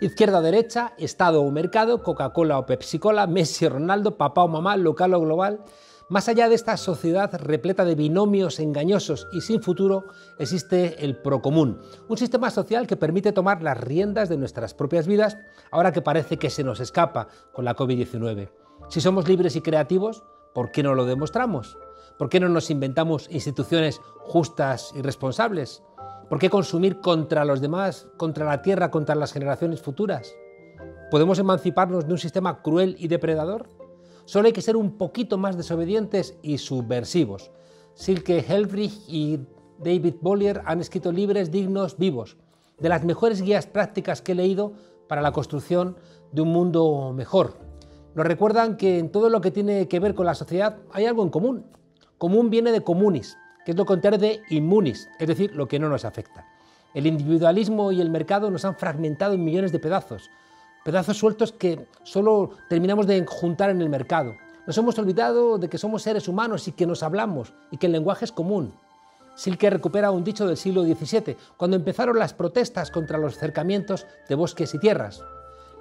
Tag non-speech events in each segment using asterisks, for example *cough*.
Izquierda-derecha, Estado o mercado, Coca-Cola o Pepsi-Cola, Messi o Ronaldo, papá o mamá, local o global. Más allá de esta sociedad repleta de binomios engañosos y sin futuro, existe el procomún, un sistema social que permite tomar las riendas de nuestras propias vidas ahora que parece que se nos escapa con la COVID-19. Si somos libres y creativos, ¿por qué no lo demostramos? ¿Por qué no nos inventamos instituciones justas y responsables? ¿Por qué consumir contra los demás, contra la tierra, contra las generaciones futuras? ¿Podemos emanciparnos de un sistema cruel y depredador? Solo hay que ser un poquito más desobedientes y subversivos. Silke Helfrich y David Bollier han escrito Libres, dignos vivos, de las mejores guías prácticas que he leído para la construcción de un mundo mejor. Nos recuerdan que en todo lo que tiene que ver con la sociedad hay algo en común. Común viene de comunis, que es lo contrario de immunis, es decir, lo que no nos afecta. El individualismo y el mercado nos han fragmentado en millones de pedazos, pedazos sueltos que solo terminamos de juntar en el mercado. Nos hemos olvidado de que somos seres humanos y que nos hablamos y que el lenguaje es común. Silke recupera un dicho del siglo XVII, cuando empezaron las protestas contra los cercamientos de bosques y tierras.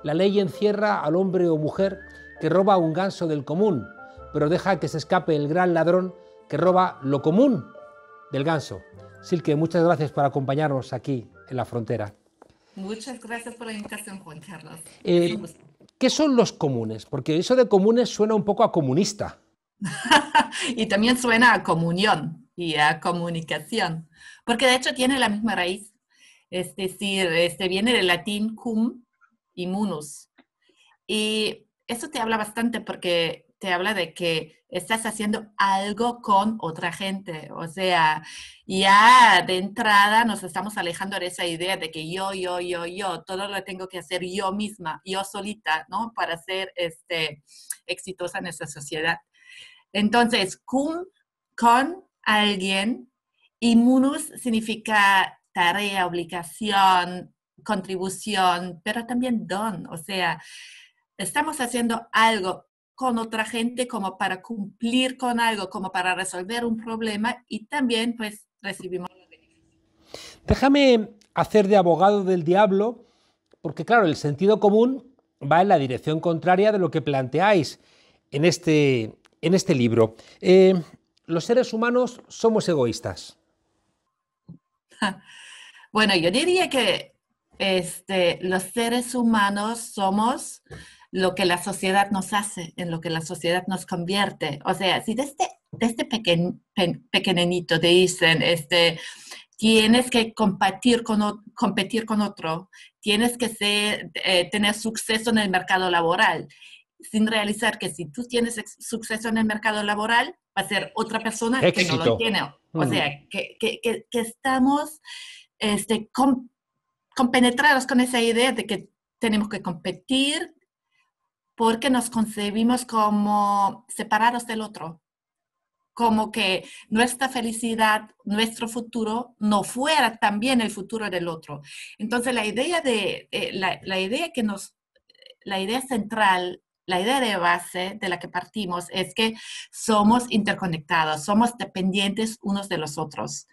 La ley encierra al hombre o mujer que roba un ganso del común, pero deja que se escape el gran ladrón que roba lo común del Ganso. Silke, muchas gracias por acompañarnos aquí en la frontera. Muchas gracias por la invitación, Juan Carlos. Eh, ¿Qué son los comunes? Porque eso de comunes suena un poco a comunista. *laughs* y también suena a comunión y a comunicación, porque de hecho tiene la misma raíz. Es decir, este viene del latín cum y munus. Y eso te habla bastante porque se habla de que estás haciendo algo con otra gente. O sea, ya de entrada nos estamos alejando de esa idea de que yo, yo, yo, yo, todo lo tengo que hacer yo misma, yo solita, ¿no? Para ser este, exitosa en esta sociedad. Entonces, cum con alguien y munus significa tarea, obligación, contribución, pero también don, o sea, estamos haciendo algo con otra gente como para cumplir con algo, como para resolver un problema y también pues recibimos. Déjame hacer de abogado del diablo, porque claro, el sentido común va en la dirección contraria de lo que planteáis en este, en este libro. Eh, los seres humanos somos egoístas. *laughs* Bueno, yo diría que este, los seres humanos somos lo que la sociedad nos hace, en lo que la sociedad nos convierte. O sea, si desde, este, desde este pequeño pequeñito te dicen, este, tienes que competir con, competir con otro, tienes que eh, tener suceso en el mercado laboral, sin realizar que si tú tienes suceso en el mercado laboral, va a ser otra persona que no lo tiene. O mm. sea, que, que, que, estamos este, con, compenetrados con esa idea de que tenemos que competir, porque nos concebimos como separados del otro, como que nuestra felicidad, nuestro futuro no fuera también el futuro del otro. Entonces la idea de eh, idea que nos la idea central la idea de base de la que partimos es que somos interconectados, somos dependientes unos de los otros.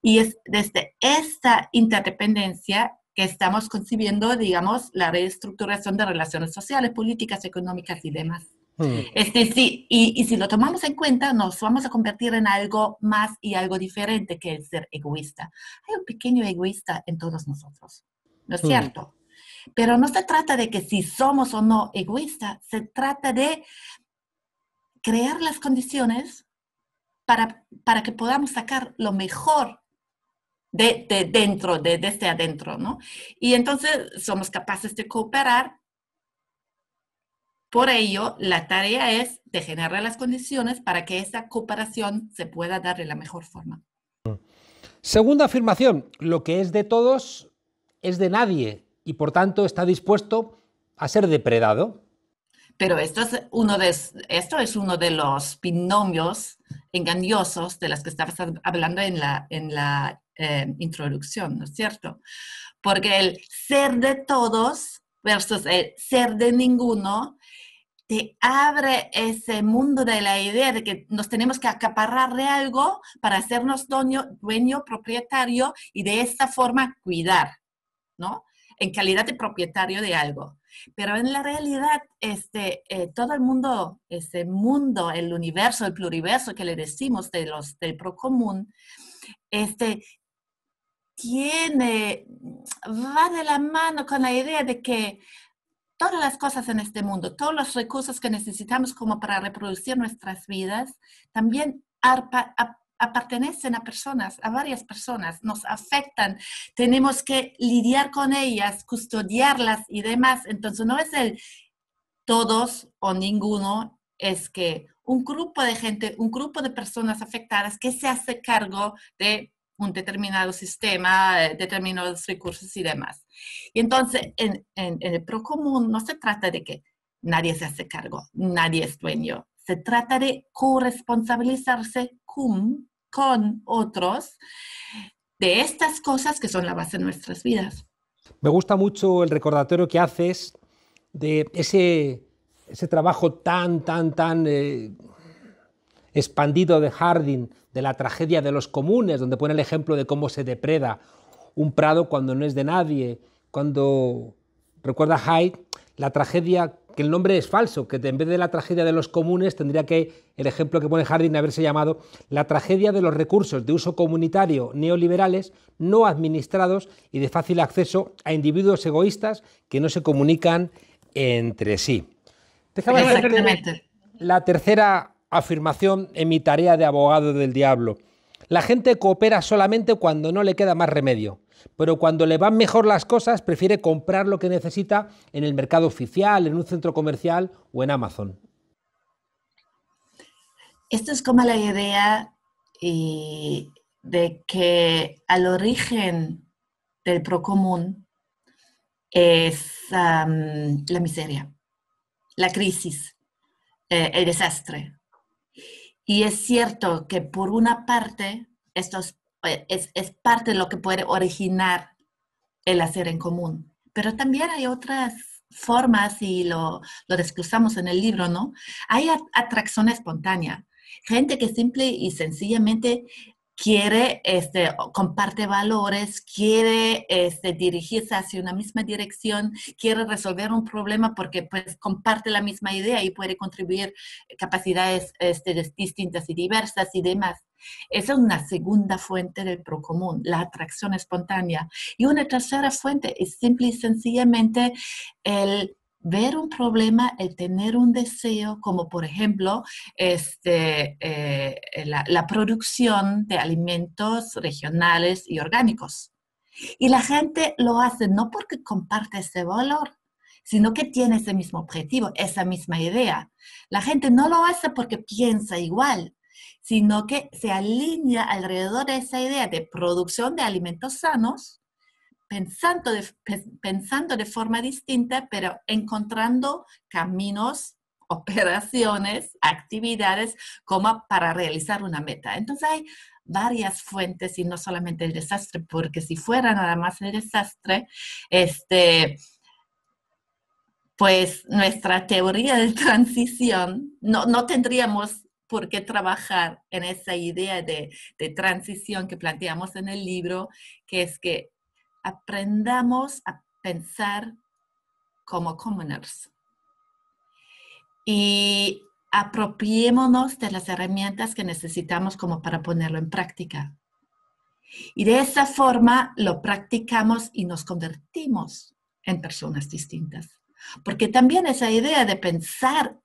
Y es desde esta interdependencia que estamos concibiendo, digamos, la reestructuración de relaciones sociales, políticas, económicas y demás. Hmm. Este, sí, y, si lo tomamos en cuenta, nos vamos a convertir en algo más y algo diferente que el ser egoísta. Hay un pequeño egoísta en todos nosotros, ¿no es hmm. cierto? Pero no se trata de que si somos o no egoístas, se trata de crear las condiciones para, para que podamos sacar lo mejor de, dentro, de, desde adentro, ¿no? Y entonces somos capaces de cooperar. Por ello, la tarea es de generar las condiciones para que esa cooperación se pueda dar de la mejor forma. Segunda afirmación, lo que es de todos es de nadie y por tanto está dispuesto a ser depredado. Pero esto es uno de, esto es uno de los binomios engañosos de los que estabas hablando en la, en la introducción, ¿no es cierto? Porque el ser de todos versus el ser de ninguno te abre ese mundo de la idea de que nos tenemos que acaparar de algo para hacernos dueño, dueño propietario y de esta forma cuidar, ¿no? En calidad de propietario de algo. Pero en la realidad, este, eh, todo el mundo, ese mundo, el universo, el pluriverso que le decimos de los, del procomún, este, tiene, va de la mano con la idea de que todas las cosas en este mundo, todos los recursos que necesitamos como para reproducir nuestras vidas, también arpa, pertenecen a personas, a varias personas, nos afectan, tenemos que lidiar con ellas, custodiarlas y demás. Entonces no es el todos o ninguno, es que un grupo de gente, un grupo de personas afectadas que se hace cargo de un determinado sistema, eh, determinados recursos y demás. Y entonces, en, el pro común no se trata de que nadie se hace cargo, nadie es dueño. Se trata de corresponsabilizarse con, con otros de estas cosas que son la base de nuestras vidas. Me gusta mucho el recordatorio que haces de ese, ese trabajo tan, tan, tan eh, expandido de Hardin, de la tragedia de los comunes, donde pone el ejemplo de cómo se depreda un prado cuando no es de nadie, cuando recuerda Hyde la tragedia que el nombre es falso, que en vez de la tragedia de los comunes tendría que el ejemplo que pone Hardin haberse llamado la tragedia de los recursos de uso comunitario neoliberales no administrados y de fácil acceso a individuos egoístas que no se comunican entre sí. Déjame la tercera afirmación en mi tarea de abogado del diablo. La gente coopera solamente cuando no le queda más remedio, pero cuando le van mejor las cosas prefiere comprar lo que necesita en el mercado oficial, en un centro comercial o en Amazon. Esto es como la idea eh, de que al origen del procomún es la miseria, la crisis, eh, el desastre, y es cierto que por una parte, esto eh, es, parte de lo que puede originar el hacer en común, pero también hay otras formas y lo, lo en el libro, ¿no? Hay atracción espontánea, gente que simple y sencillamente quiere, este, comparte valores, quiere este, dirigirse hacia una misma dirección, quiere resolver un problema porque pues comparte la misma idea y puede contribuir eh, capacidades este, distintas y diversas y demás. Esa es una segunda fuente del procomún, la atracción espontánea. Y una tercera fuente es simple y sencillamente el ver un problema, el tener un deseo, como por ejemplo este, eh, la, producción de alimentos regionales y orgánicos. Y la gente lo hace no porque comparte ese valor, sino que tiene ese mismo objetivo, esa misma idea. La gente no lo hace porque piensa igual, sino que se alinea alrededor de esa idea de producción de alimentos sanos pensando de, pensando de forma distinta, pero encontrando caminos, *laughs* operaciones, actividades como para realizar una meta. Entonces hay varias fuentes y no solamente el desastre, porque si fuera nada más el desastre, este, pues nuestra teoría de *laughs* transición, no, tendríamos por qué trabajar en esa idea de, de transición que planteamos en el libro, que es que aprendamos a pensar como commoners y apropiémonos de las herramientas que necesitamos como para ponerlo en práctica. Y de esa forma lo practicamos y nos convertimos en personas distintas. Porque también esa idea de pensar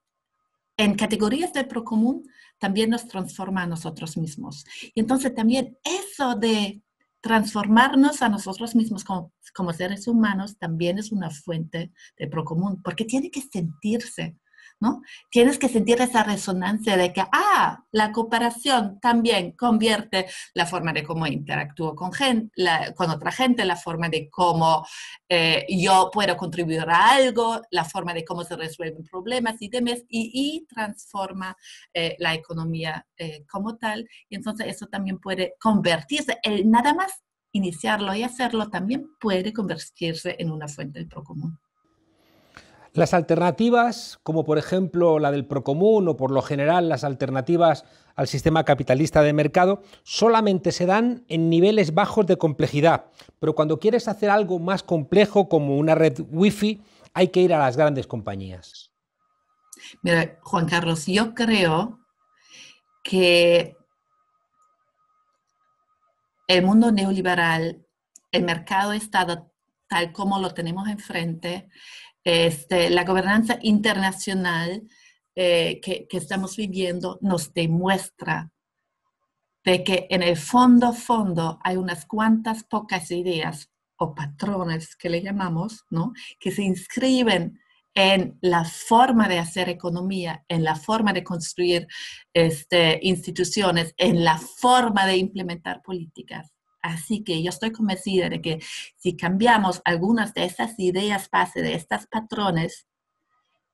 en categorías del procomún también nos transforma a nosotros mismos. Y entonces también eso de transformarnos a nosotros mismos como, seres humanos también es una fuente de procomún, porque tiene que sentirse Tienes que sentir esa resonancia de que, ah, la cooperación también convierte la forma de cómo interactúo con, con otra gente, la forma de cómo eh, yo puedo contribuir a algo, la forma de cómo se resuelven problemas y demás, y, transforma eh, la economía eh, como tal. Y entonces eso también puede convertirse, nada más iniciarlo y hacerlo, también puede convertirse en una fuente de pro común. Las alternativas, como por ejemplo la del procomún o por lo general las alternativas al sistema capitalista de mercado, solamente se dan en niveles bajos de complejidad. Pero cuando quieres hacer algo más complejo como una red wifi, hay que ir a las grandes compañías. Mira, Juan Carlos, yo creo que el mundo neoliberal, el mercado Estado, tal como lo tenemos enfrente, este, la gobernanza internacional eh, que, estamos viviendo nos demuestra de que en el fondo, fondo, hay unas cuantas pocas ideas o patrones que le llamamos, Que se inscriben en la forma de hacer economía, en la forma de construir este, instituciones, en la forma de implementar políticas Así que yo estoy convencida de que si cambiamos algunas de estas ideas base, de estos patrones,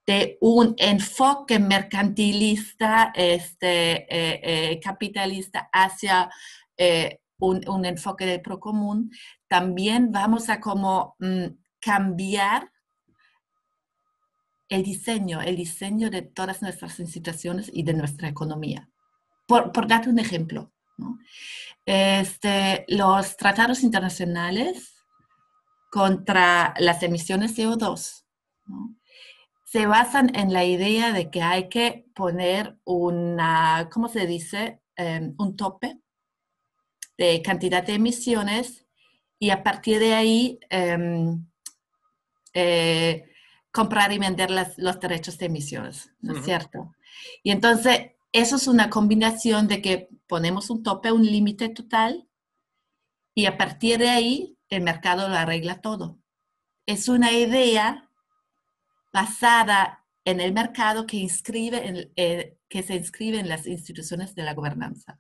de un enfoque mercantilista, este, eh, eh, capitalista hacia eh, un, enfoque de procomún, también vamos a como mm, cambiar el diseño, el diseño de todas nuestras instituciones y de nuestra economía. Por, por darte un ejemplo, ¿no? Este, los tratados internacionales contra las emisiones CO2 se basan en la idea de que hay que poner una, ¿cómo se dice? Em, un tope de cantidad de emisiones y a partir de ahí em, eh, comprar y vender los derechos de emisiones, ¿no es cierto? Y entonces eso es una combinación de que ponemos un tope, un límite total, y a partir de ahí el mercado lo arregla todo. Es una idea basada en el mercado que, inscribe eh, que se inscribe en las instituciones de la gobernanza.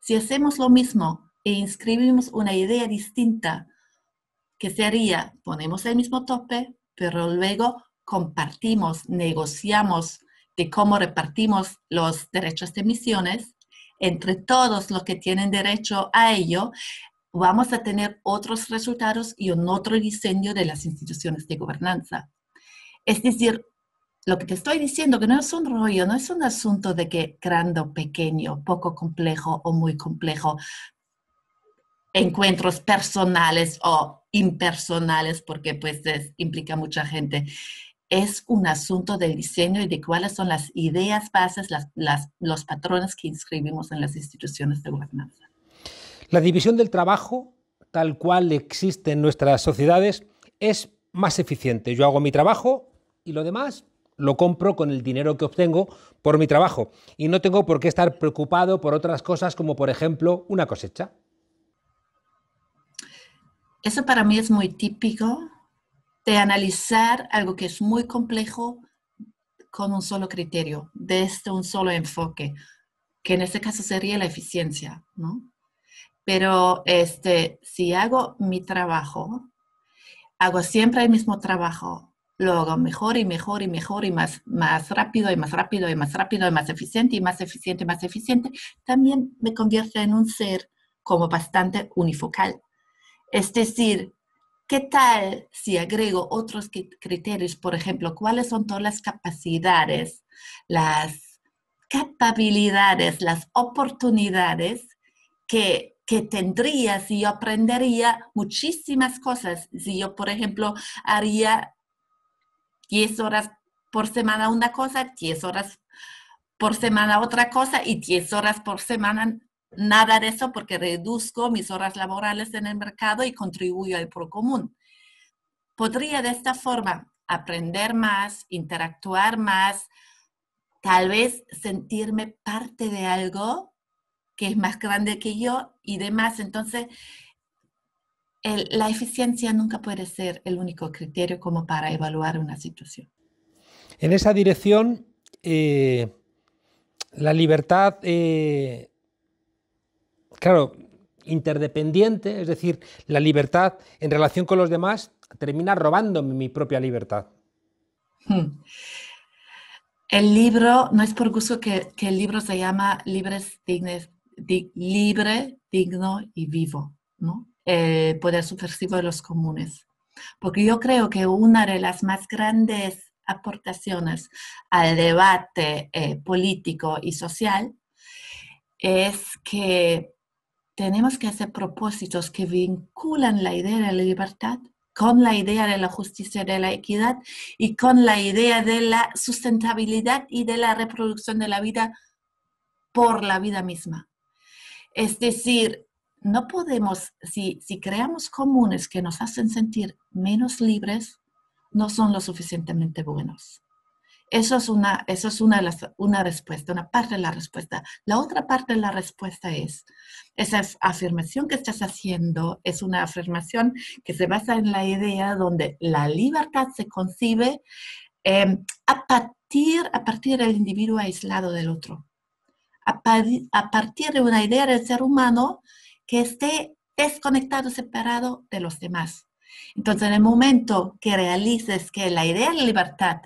Si hacemos lo mismo e inscribimos una idea distinta, que sería, ponemos el mismo tope, pero luego compartimos, negociamos, de cómo repartimos los derechos de emisiones entre todos los que tienen derecho a ello, vamos a tener otros resultados y un otro diseño de las instituciones de gobernanza. Es decir, lo que te estoy diciendo, que no es un rollo, no es un asunto de que grande o pequeño, poco complejo o muy complejo, encuentros personales o impersonales, porque pues implica mucha gente es un asunto de diseño y de cuáles son las ideas bases, los patrones que inscribimos en las instituciones de gobernanza. La división del trabajo, tal cual existe en nuestras sociedades, es más eficiente. Yo hago mi trabajo y lo demás lo compro con el dinero que obtengo por mi trabajo y no tengo por qué estar preocupado por otras cosas como por ejemplo una cosecha. Eso para mí es muy típico de analizar algo que es muy complejo con un solo criterio, desde este un solo enfoque, que en este caso sería la eficiencia, Pero este, si hago mi trabajo, hago siempre el mismo trabajo, lo hago mejor y mejor y mejor y más, más rápido y más rápido y más rápido y más eficiente y más eficiente y más eficiente, también me convierte en un ser como bastante unifocal. Es decir, ¿Qué tal si agrego otros criterios? Por ejemplo, ¿cuáles son todas las capacidades, las capacidades, las oportunidades que, tendría si yo aprendería muchísimas cosas? Si yo, por ejemplo, haría 10 horas por semana una cosa, 10 horas por semana otra cosa y 10 horas por semana nada de eso porque reduzco mis horas laborales en el mercado y contribuyo al pro común. Podría de esta forma aprender más, interactuar más, tal vez sentirme parte de algo que es más grande que yo y demás. Entonces, la eficiencia nunca puede ser el único criterio como para evaluar una situación. En esa dirección, eh, la libertad eh, claro, interdependiente, es decir, la libertad en relación con los demás termina robándome mi propia libertad. Hmm. El libro, no es por gusto que, el libro se llama Libres, Libre, Digno y Vivo, ¿no? Eh, poder subversivo de los comunes. Porque yo creo que una de las más grandes aportaciones al debate eh, político y social es que tenemos que hacer propósitos que vinculan la idea de la libertad con la idea de la justicia, y de la equidad y con la idea de la sustentabilidad y de la reproducción de la vida por la vida misma. Es decir, no podemos, si, si creamos comunes que nos hacen sentir menos libres, no son lo suficientemente buenos. Eso es una, una, respuesta, una parte de la respuesta. La otra parte de la respuesta es, esa afirmación que estás haciendo es una afirmación que se basa en la idea donde la libertad se concibe em, a, partir, a partir del individuo aislado del otro, a, a partir de una idea del ser humano que esté desconectado, separado de los demás entonces, en el momento que realices que la idea de libertad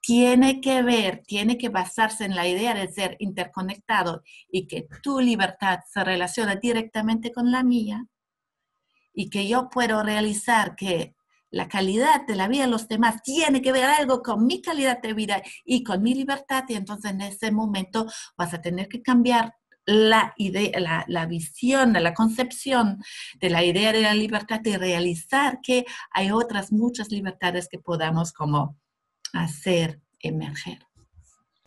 tiene que ver, tiene que basarse en la idea de ser interconectado y que tu libertad se relaciona directamente con la mía y que yo puedo realizar que la calidad de la vida de los demás tiene que ver algo con mi calidad de vida y con mi libertad y entonces en ese momento vas a tener que cambiar la, idea, la, visión, la concepción de la idea de la libertad, de realizar que hay otras muchas libertades que podamos como hacer emerger.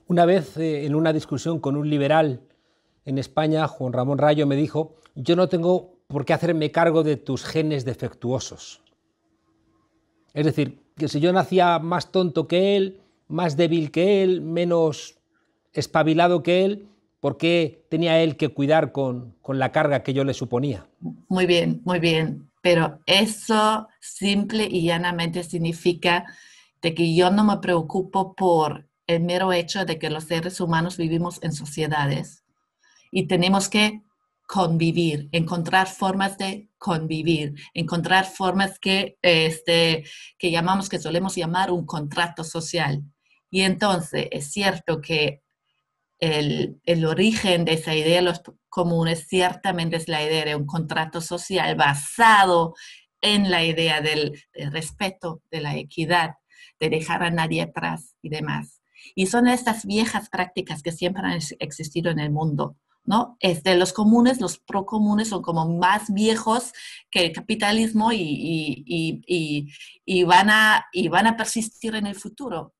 Una vez eh, en una discusión con un liberal en España, Juan Ramón Rayo me dijo, yo no tengo por qué hacerme cargo de tus genes defectuosos. Es decir, que si yo nacía más tonto que él, más débil que él, menos espabilado que él, ¿Por qué tenía él que cuidar con, la carga que yo le suponía? Muy bien, muy bien. Pero eso simple y llanamente significa de que yo no me preocupo por el mero hecho de que los seres humanos vivimos en sociedades y tenemos que convivir, encontrar formas de convivir, encontrar formas que, este, que llamamos, que solemos llamar un contrato social. Y entonces es cierto que el, origen de esa idea de los comunes ciertamente es la idea de un contrato social basado en la idea del, respeto, de la equidad, de dejar a nadie atrás y demás. Y son estas viejas prácticas que siempre han existido en el mundo. ¿no? Este, los comunes, los procomunes son como más viejos que el capitalismo y, van y van a persistir en el futuro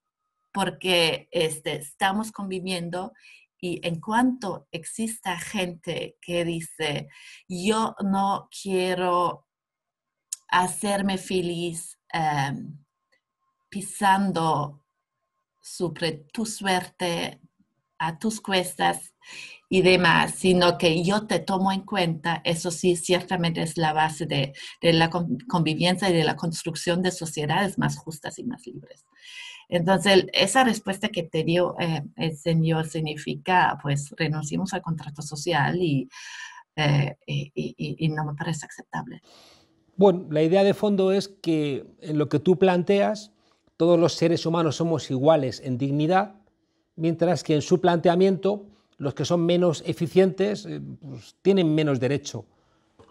porque este, estamos conviviendo y en cuanto exista gente que dice, yo no quiero hacerme feliz em, pisando sobre tu suerte, a tus cuestas y demás, sino que yo te tomo en cuenta, eso sí, ciertamente es la base de la convivencia y de la construcción de sociedades más justas y más libres. Entonces, esa respuesta que te dio el eh, Señor significa, pues, renunciamos al contrato social eh, y, no me parece aceptable. Bueno, la idea de fondo es que en lo que tú planteas, todos los seres humanos somos iguales en dignidad, mientras que en su planteamiento los que son menos eficientes eh, pues, tienen menos derecho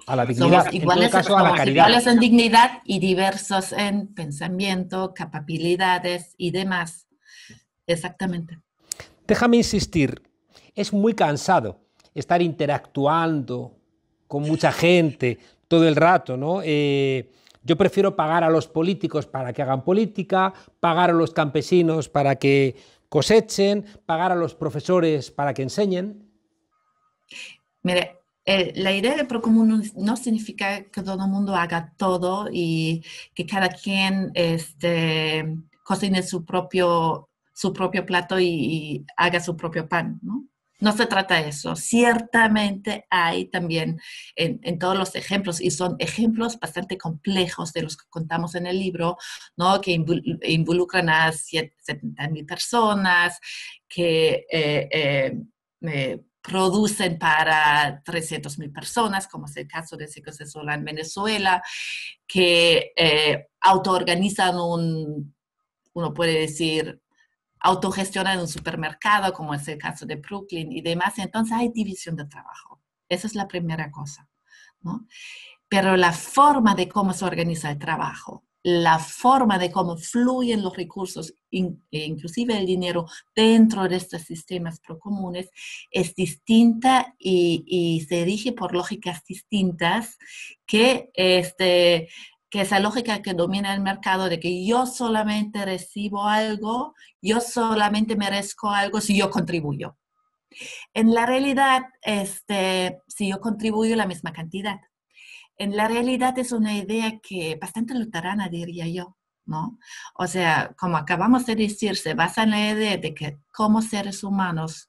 a la dignidad. Somos iguales, en la iguales en dignidad y diversos en pensamiento, capacidades y demás. Exactamente. Déjame insistir, es muy cansado estar interactuando con mucha gente todo el rato, ¿no? Eh, yo prefiero pagar a los políticos para que hagan política, pagar a los campesinos para que cosechen, pagar a los profesores para que enseñen. Mire, eh, la idea de Procomún no significa que todo el mundo haga todo y que cada quien este, cocine su propio, su propio plato y, haga su propio pan, ¿no? No se trata de eso. Ciertamente hay también en, todos los ejemplos, y son ejemplos bastante complejos de los que contamos en el libro, ¿no? que involucran a 70.000 personas, que eh, eh, producen para 300.000 mil personas, como es el caso de sola en Venezuela, que eh, autoorganizan un, uno puede decir, autogestionan un supermercado, como es el caso de Brooklyn y demás. Entonces hay división de trabajo. Esa es la primera cosa. Pero la forma de cómo se organiza el trabajo, la forma de cómo fluyen los recursos, e inclusive el dinero, dentro de estos sistemas procomunes es distinta y, se dirige por lógicas distintas que, este, que esa lógica que domina el mercado de que yo solamente recibo algo, yo solamente merezco algo si yo contribuyo. En la realidad, este, si yo contribuyo la misma cantidad, en la realidad es una idea que bastante luterana, diría yo, ¿no? O sea, como acabamos de decir, se basa en la idea de que como seres humanos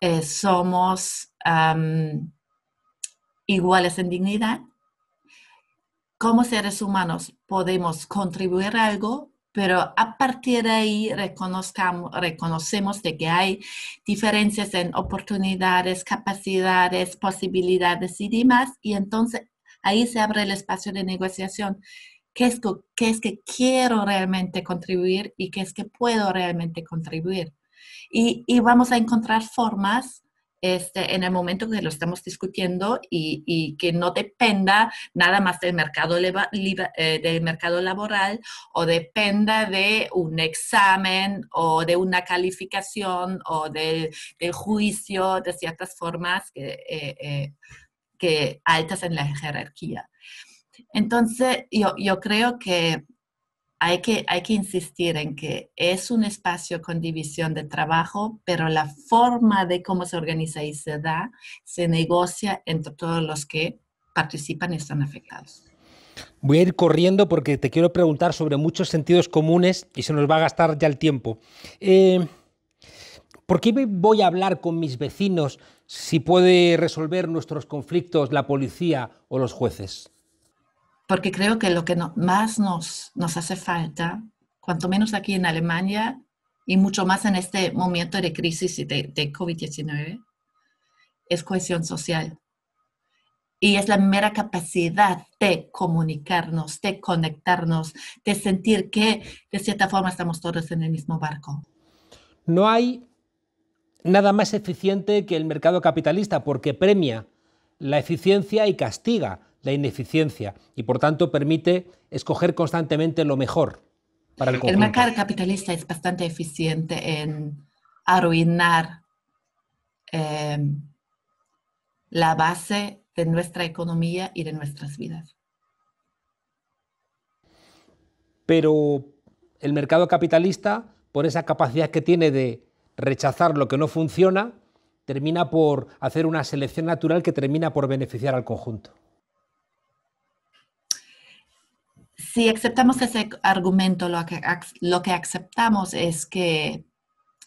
eh, somos iguales en dignidad, como seres humanos podemos contribuir a algo, pero a partir de ahí reconocemos de que hay diferencias en oportunidades, capacidades, posibilidades y demás, y entonces Ahí se abre el espacio de negociación. ¿Qué es, que quiero realmente contribuir y qué es que puedo realmente contribuir? Y, vamos a encontrar formas este, en el momento que lo estamos discutiendo y, que no dependa nada más eh, del mercado, laboral o dependa de un examen o de una calificación o del, juicio de ciertas formas que, eh, eh, que altas en la jerarquía. Entonces, yo, yo creo que hay, que hay que insistir en que es un espacio con división de trabajo, pero la forma de cómo se organiza y se da se negocia entre todos los que participan y están afectados. Voy a ir corriendo porque te quiero preguntar sobre muchos sentidos comunes y se nos va a gastar ya el tiempo. Eh... ¿Por qué voy a hablar con mis vecinos si puede resolver nuestros conflictos la policía o los jueces? Porque creo que lo que más nos, nos hace falta, cuanto menos aquí en Alemania y mucho más en este momento de crisis y de, de COVID-19, es cohesión social. Y es la mera capacidad de comunicarnos, de conectarnos, de sentir que de cierta forma estamos todos en el mismo barco. No hay nada más eficiente que el mercado capitalista porque premia la eficiencia y castiga la ineficiencia y por tanto permite escoger constantemente lo mejor para el El mercado capitalista es bastante eficiente en arruinar em, la base de nuestra economía y de nuestras vidas. Pero el mercado capitalista, por esa capacidad que tiene de rechazar lo que no funciona termina por hacer una selección natural que termina por beneficiar al conjunto. Si aceptamos ese argumento, lo que, aceptamos es que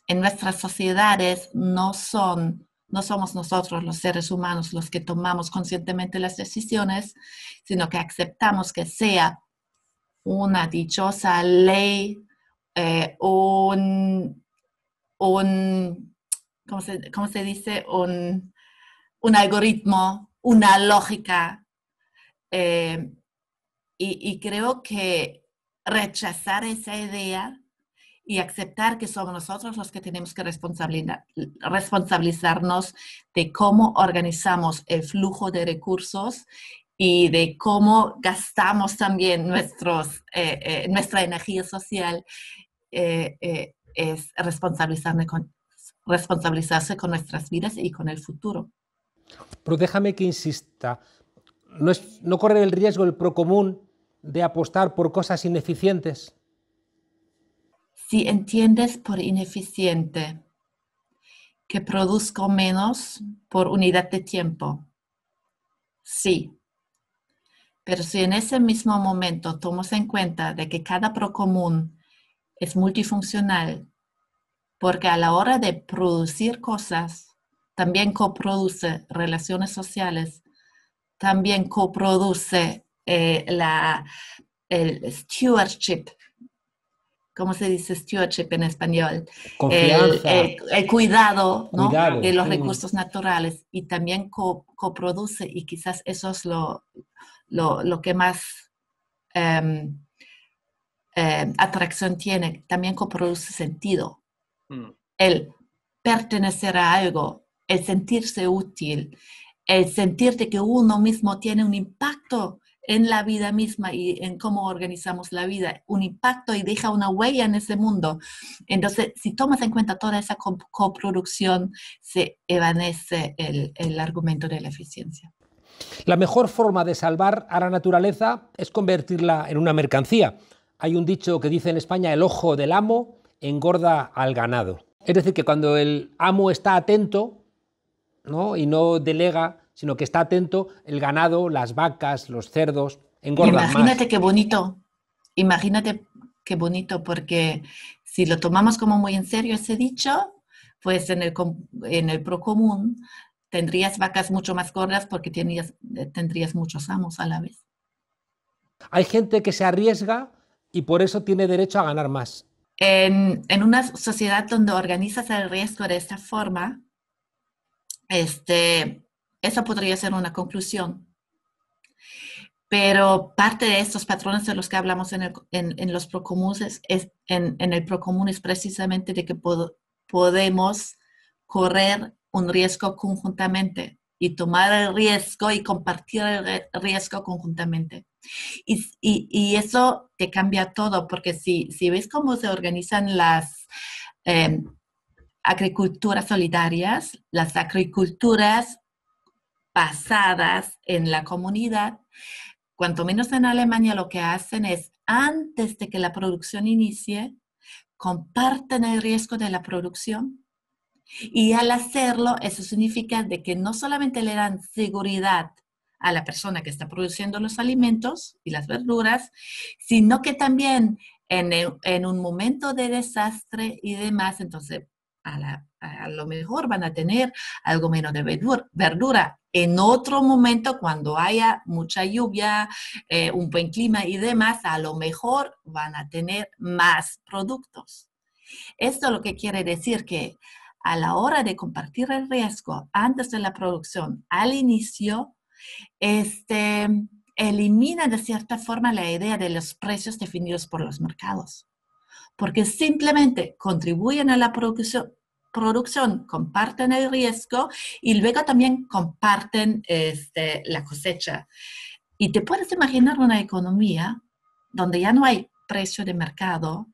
en nuestras sociedades no son no somos nosotros los seres humanos los que tomamos conscientemente las decisiones, sino que aceptamos que sea una dichosa ley, eh, un un, ¿cómo se, dice? Un, algoritmo, una lógica. Eh, y, creo que rechazar esa idea y aceptar que somos nosotros los que tenemos que responsabilizarnos de cómo organizamos el flujo de recursos y de cómo gastamos también nuestros, eh, eh, nuestra energía social es responsabilizarme con, responsabilizarse con nuestras vidas y con el futuro. Pero déjame que insista, no, no corre el riesgo el procomún de apostar por cosas ineficientes. Si entiendes por ineficiente que produzco menos por unidad de tiempo, sí. Pero si en ese mismo momento tomamos en cuenta de que cada procomún es multifuncional porque a la hora de producir cosas, también coproduce relaciones sociales, también coproduce eh, la, el stewardship. ¿Cómo se dice stewardship en español? El, cuidado, de los recursos naturales y también coproduce y quizás eso es lo, lo, que más em, eh, atracción tiene también produce sentido. Mm. El pertenecer a algo, el sentirse útil, el sentirte que uno mismo tiene un impacto en la vida misma y en cómo organizamos la vida, un impacto y deja una huella en ese mundo. Entonces, si tomas en cuenta toda esa coproducción, se evanece el, el argumento de la eficiencia. La mejor forma de salvar a la naturaleza es convertirla en una mercancía hay un dicho que dice en España, el ojo del amo engorda al ganado. Es decir, que cuando el amo está atento ¿no? y no delega, sino que está atento, el ganado, las vacas, los cerdos, engordan Imagínate qué bonito, imagínate qué bonito, porque si lo tomamos como muy en serio ese dicho, pues en el, procomún tendrías vacas mucho más gordas porque eh, tendrías muchos amos a la vez. Hay gente que se arriesga y por eso tiene derecho a ganar más. En, una sociedad donde organizas el riesgo de esta forma, este, eso podría ser una conclusión. Pero parte de estos patrones de los que hablamos en, el, los procomunes, es, en, el procomún es precisamente de que podemos correr un riesgo conjuntamente y tomar el riesgo y compartir el riesgo conjuntamente. Y, y, eso te cambia todo, porque si, si ves cómo se organizan las em, agriculturas solidarias, las agriculturas basadas en la comunidad, cuanto menos en Alemania lo que hacen es antes de que la producción inicie, comparten el riesgo de la producción y al hacerlo, eso significa de que no solamente le dan seguridad a la persona que está produciendo los alimentos y las verduras, sino que también en, en un momento de desastre y demás, entonces a, lo mejor van a tener algo menos de verdura. verdura. En otro momento, cuando haya mucha lluvia, eh, un buen clima y demás, a lo mejor van a tener más productos. Esto lo que quiere decir que a la hora de compartir el riesgo antes de la producción, al inicio, este, elimina de cierta forma la idea de los precios definidos por los mercados, porque simplemente contribuyen a la producción, comparten el riesgo y luego también comparten este, la cosecha. Y te puedes imaginar una economía donde ya no hay precio de mercado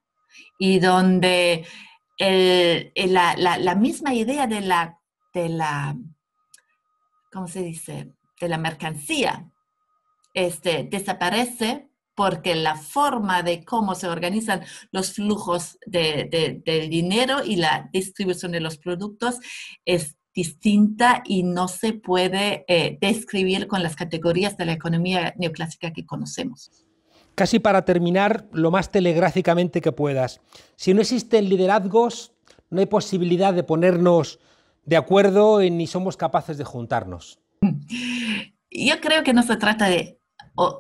y donde eh, eh, la, misma idea de la, de la, ¿cómo se dice? De la mercancía este, desaparece porque la forma de cómo se organizan los flujos de, dinero y la distribución de los productos es distinta y no se puede eh, describir con las categorías de la economía neoclásica que conocemos. Casi para terminar, lo más telegráficamente que puedas. Si no existen liderazgos, no hay posibilidad de ponernos de acuerdo ni somos capaces de juntarnos. Yo creo que no se trata de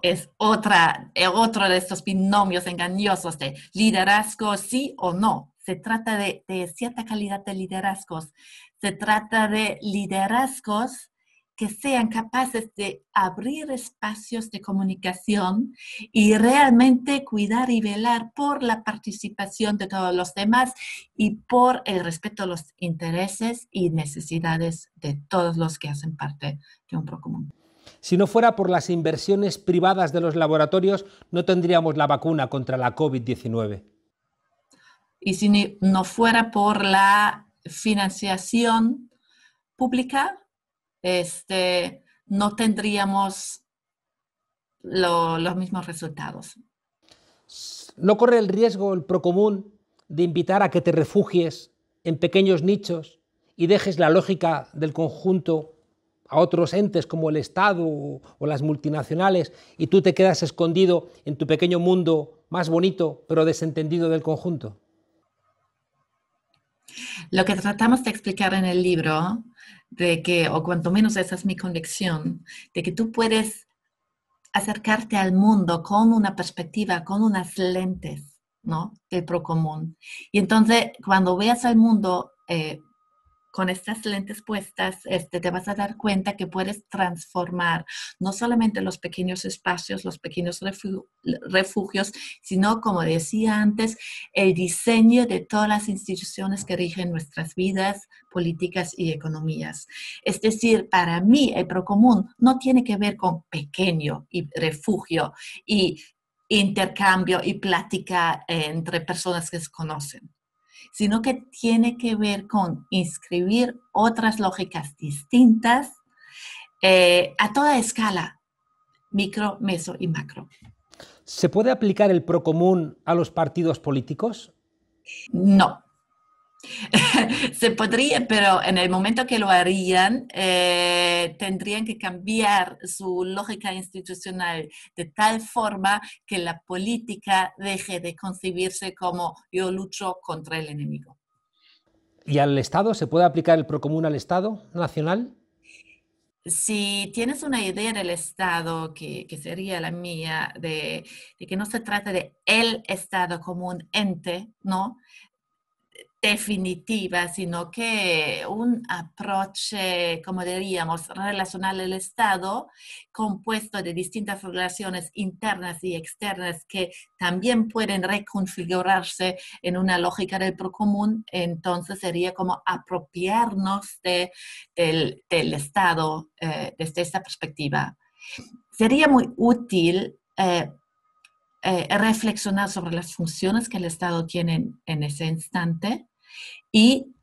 es otra, eh, otro de estos binomios engañosos de liderazgo sí o no. Se trata de cierta calidad de liderazgos. Se trata de liderazgos que sean capaces de abrir espacios de comunicación y realmente cuidar y velar por la participación de todos los demás y por el respeto a los intereses y necesidades de todos los que hacen parte de un procomún. Si no fuera por las inversiones privadas de los laboratorios, no tendríamos la vacuna contra la COVID-19. Y si no fuera por la financiación pública, este, no tendríamos los mismos resultados. ¿No corre el riesgo el procomún de invitar a que te refugies en pequeños nichos y dejes la lógica del conjunto a otros entes como el Estado o las multinacionales y tú te quedas escondido en tu pequeño mundo más bonito pero desentendido del conjunto? Lo que tratamos de explicar en el libro de que, o cuanto menos esa es mi convicción, de que tú puedes acercarte al mundo con una perspectiva, con unas lentes, ¿no? El procomún. Y entonces, cuando veas al mundo eh, con estas lentes puestas, este, te vas a dar cuenta que puedes transformar no solamente los pequeños espacios, los pequeños refugios, sino, como decía antes, el diseño de todas las instituciones que rigen nuestras vidas, políticas y economías. Es decir, para mí el procomún no tiene que ver con pequeño y refugio y intercambio y plática entre personas que se conocen sino que tiene que ver con inscribir otras lógicas distintas eh, a toda escala, micro, meso y macro. ¿Se puede aplicar el procomún a los partidos políticos? No, *laughs* Se podría, pero en el momento que lo harían, eh, tendrían que cambiar su lógica institucional de tal forma que la política deje de concebirse como yo lucho contra el enemigo. ¿Y al Estado? ¿Se puede aplicar el procomún al Estado nacional? si tienes una idea del Estado, que, sería la mía, de, que no se trata de el Estado como un ente, ¿no? definitiva, sino que un aproche, como diríamos, relacional al Estado, compuesto de distintas relaciones internas y externas que también pueden reconfigurarse en una lógica del procomún, entonces sería como apropiarnos del, Estado eh, desde esta perspectiva. Sería muy útil eh, eh, reflexionar sobre las funciones que el Estado tiene en ese instante y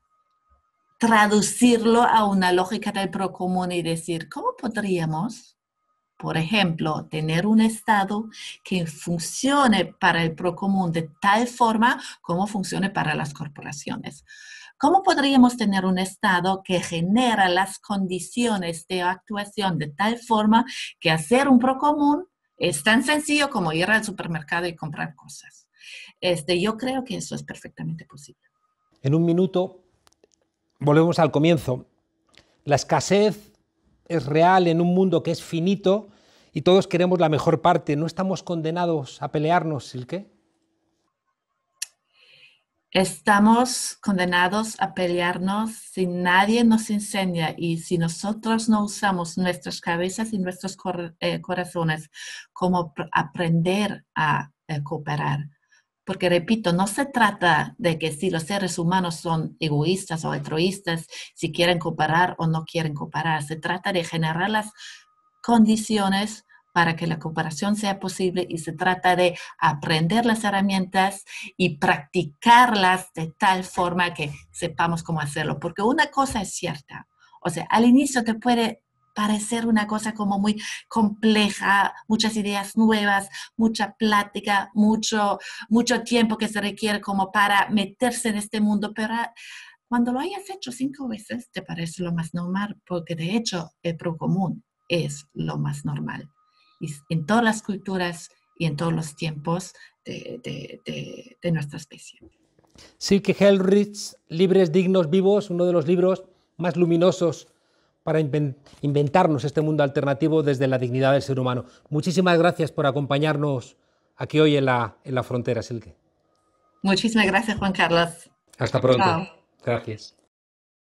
traducirlo a una lógica del procomún y decir, ¿cómo podríamos, por ejemplo, tener un Estado que funcione para el procomún de tal forma como funcione para las corporaciones? ¿Cómo podríamos tener un Estado que genera las condiciones de actuación de tal forma que hacer un procomún es tan sencillo como ir al supermercado y comprar cosas? Este, yo creo que eso es perfectamente posible en un minuto, volvemos al comienzo. La escasez es real en un mundo que es finito y todos queremos la mejor parte. ¿No estamos condenados a pelearnos, el qué? Estamos condenados a pelearnos si nadie nos enseña y si nosotros no usamos nuestras cabezas y nuestros eh, corazones como aprender a eh, cooperar. Porque repito, no se trata de que si los seres humanos son egoístas o altruistas, si quieren comparar o no quieren comparar. se trata de generar las condiciones para que la comparación sea posible y se trata de aprender las herramientas y practicarlas de tal forma que sepamos cómo hacerlo. Porque una cosa es cierta, o sea, al inicio te puede parecer una cosa como muy compleja, muchas ideas nuevas, mucha plática, mucho, mucho tiempo que se requiere como para meterse en este mundo, pero cuando lo hayas hecho cinco veces te parece lo más normal, porque de hecho el procomún es lo más normal. en todas las culturas y en todos los tiempos de, nuestra especie. que Helrich, Libres, Dignos, Vivos, uno de los libros más luminosos para inventarnos este mundo alternativo desde la dignidad del ser humano. Muchísimas gracias por acompañarnos aquí hoy en la, en la frontera, Silke. Muchísimas gracias, Juan Carlos. Hasta pronto. Gracias.